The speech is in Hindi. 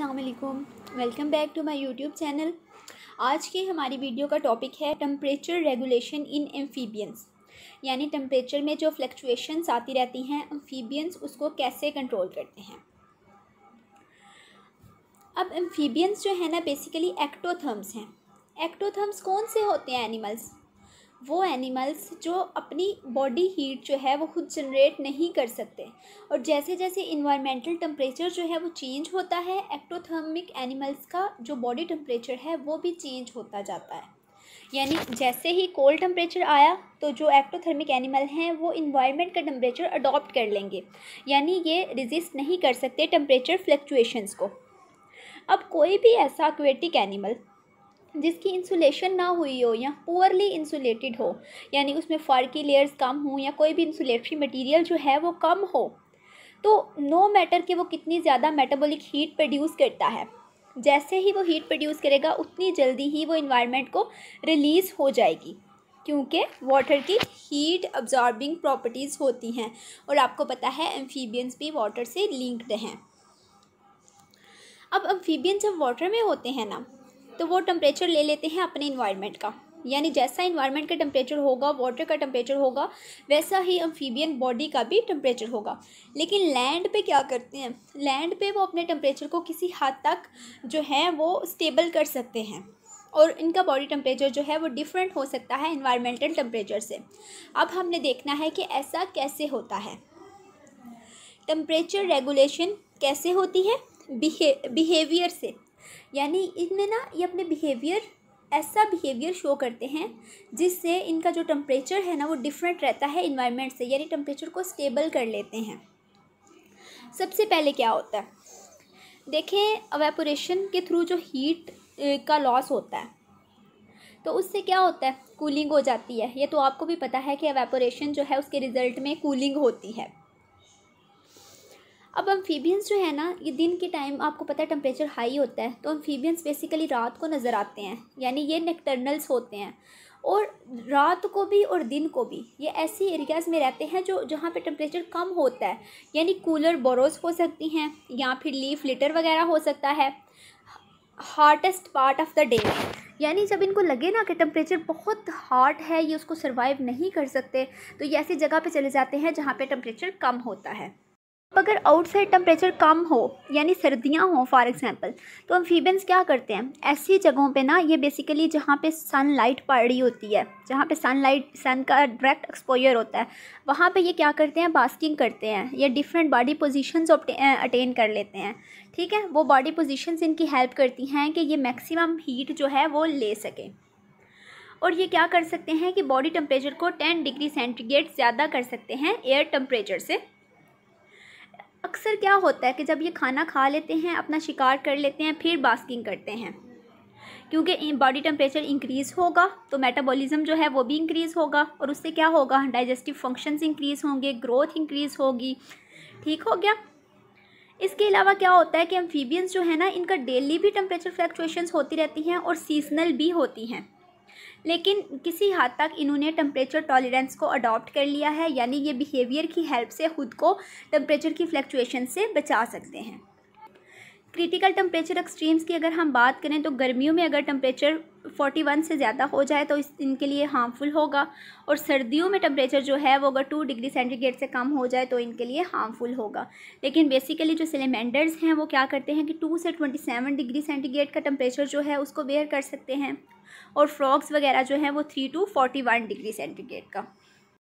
अल्लाम welcome back to my YouTube channel आज की हमारी वीडियो का टॉपिक है टम्परेचर रेगुलेशन इन एम्फीबियंस यानी टम्परेचर में जो फ्लक्चुएशंस आती रहती हैं एम्फीबियंस उसको कैसे कंट्रोल करते हैं अब एम्फीबियंस जो है ना बेसिकली एक्टोथर्म्स हैं एक्टोथर्म्स कौन से होते हैं एनिमल्स वो एनिमल्स जो अपनी बॉडी हीट जो है वो खुद जनरेट नहीं कर सकते और जैसे जैसे इन्वायरमेंटल टम्परेचर जो है वो चेंज होता है एक्टोथर्मिक एनिमल्स का जो बॉडी टम्परेचर है वो भी चेंज होता जाता है यानी जैसे ही कोल्ड टम्परेचर आया तो जो एक्टोथर्मिक एनिमल हैं वो इन्वायरमेंट का टम्परेचर अडॉप्ट कर लेंगे यानी ये रिजिस्ट नहीं कर सकते टेम्परेचर फ्लक्चुएशंस को अब कोई भी ऐसा एक्वेटिक एनिमल जिसकी इंसुलेशन ना हुई हो या पुअरली इंसुलेटेड हो यानी उसमें फ़र की लेयर्स कम हों या कोई भी इंसुलेटरी मटेरियल जो है वो कम हो तो नो मैटर कि वो कितनी ज़्यादा मेटाबॉलिक हीट प्रोड्यूस करता है जैसे ही वो हीट प्रोड्यूस करेगा उतनी जल्दी ही वो इन्वायरमेंट को रिलीज़ हो जाएगी क्योंकि वाटर की हीट अब्जॉर्बिंग प्रॉपर्टीज़ होती हैं और आपको पता है एम्फीबियंस भी वाटर से लिंक्ड हैं अब एम्फीबियन जब वाटर में होते हैं ना तो वो टेम्परेचर ले लेते हैं अपने इन्वायरमेंट का यानी जैसा इन्वायरमेंट का टेम्परेचर होगा वाटर का टेम्परेचर होगा वैसा ही अम्फीबियन बॉडी का भी टेम्परेचर होगा लेकिन लैंड पे क्या करते हैं लैंड पे वो अपने टेम्परेचर को किसी हद तक जो है वो स्टेबल कर सकते हैं और इनका बॉडी टेम्परेचर जो है वो डिफरेंट हो सकता है इन्वायरमेंटल टेम्परेचर से अब हमने देखना है कि ऐसा कैसे होता है टेम्परेचर रेगुलेशन कैसे होती है बिहेवियर से यानी इनमें ना ये अपने बिहेवियर ऐसा बिहेवियर शो करते हैं जिससे इनका जो टम्परेचर है ना वो डिफरेंट रहता है इन्वायरमेंट से यानी टम्परेचर को स्टेबल कर लेते हैं सबसे पहले क्या होता है देखें अवेपोरेशन के थ्रू जो हीट का लॉस होता है तो उससे क्या होता है कूलिंग हो जाती है ये तो आपको भी पता है कि अवेपोरेशन जो है उसके रिज़ल्ट में कूलिंग होती है अब अम्फीबियंस जो है ना ये दिन के टाइम आपको पता है टेम्परेचर हाई होता है तो अम्फीबियंस बेसिकली रात को नज़र आते हैं यानी ये नेक्टर्नल्स होते हैं और रात को भी और दिन को भी ये ऐसी एरियाज़ में रहते हैं जो जहाँ पे टेम्परेचर कम होता है यानी कूलर बोरोज हो सकती हैं या फिर लीफ लिटर वगैरह हो सकता है hottest part of the day यानी जब इनको लगे ना कि टेम्परेचर बहुत हार्ट है ये उसको सर्वाइव नहीं कर सकते तो ये ऐसी जगह पे चले जाते हैं जहाँ पे टेम्परेचर कम होता है अगर आउटसाइड टेम्परेचर कम हो यानी सर्दियाँ हों फॉर एग्ज़ाम्पल तो अम्फीबियंस क्या करते हैं ऐसी जगहों पे ना ये बेसिकली जहाँ पे सन लाइट पड़ रही होती है जहाँ पे सन लाइट सन का डायरेक्ट एक्सपोजर होता है वहाँ पे ये क्या करते हैं बास्किंग करते हैं या डिफरेंट बॉडी पोजिशन अटेन कर लेते हैं ठीक है वो बॉडी पोजिशन इनकी हेल्प करती हैं कि ये मैक्सिमम हीट जो है वो ले सकें और ये क्या कर सकते हैं कि बॉडी टेम्परेचर को टेन डिग्री सेंटीग्रेड ज़्यादा कर सकते हैं एयर टेम्परेचर से अक्सर क्या होता है कि जब ये खाना खा लेते हैं अपना शिकार कर लेते हैं फिर बास्किंग करते हैं क्योंकि बॉडी टेम्परेचर इंक्रीज़ होगा तो मेटाबॉलिज्म जो है वो भी इंक्रीज़ होगा और उससे क्या होगा डाइजेस्टिव फंक्शंस इंक्रीज़ होंगे ग्रोथ इंक्रीज़ होगी ठीक हो गया इसके अलावा क्या होता है कि एम्फीबियंस जो है ना इनका डेली भी टेम्परेचर फ्लैक्चुएशन होती रहती हैं और सीजनल भी होती हैं लेकिन किसी हद हाँ तक इन्होंने टेम्परेचर टॉलरेंस को अडॉप्ट कर लिया है यानी ये बिहेवियर की हेल्प से ख़ुद को टेम्परेचर की फ्लक्चुएशन से बचा सकते हैं क्रिटिकल टेम्परेचर एक्सट्रीम्स की अगर हम बात करें तो गर्मियों में अगर टेम्परेचर 41 से ज़्यादा हो जाए तो इस इनके लिए हार्मफुल होगा और सर्दियों में टेम्परेचर जो है वो अगर टू डिग्री सेंटीग्रेड से कम हो जाए तो इनके लिए हार्मफुल होगा लेकिन बेसिकली जो सिलेमेंडर्स हैं वो क्या करते हैं कि टू से ट्वेंटी सेवन डिग्री सेंटीग्रेड का टेम्परेचर जो है उसको बेयर कर सकते हैं और फ्रॉक्स वगैरह जो हैं वो three two forty one degree centigrade का